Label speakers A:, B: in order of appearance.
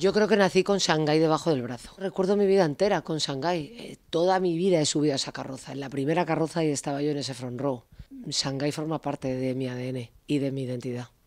A: Yo creo que nací con Shanghái debajo del brazo. Recuerdo mi vida entera con Shanghái. Eh, toda mi vida he subido a esa carroza. En la primera carroza y estaba yo en ese front row. Shanghái forma parte de mi
B: ADN y de mi identidad.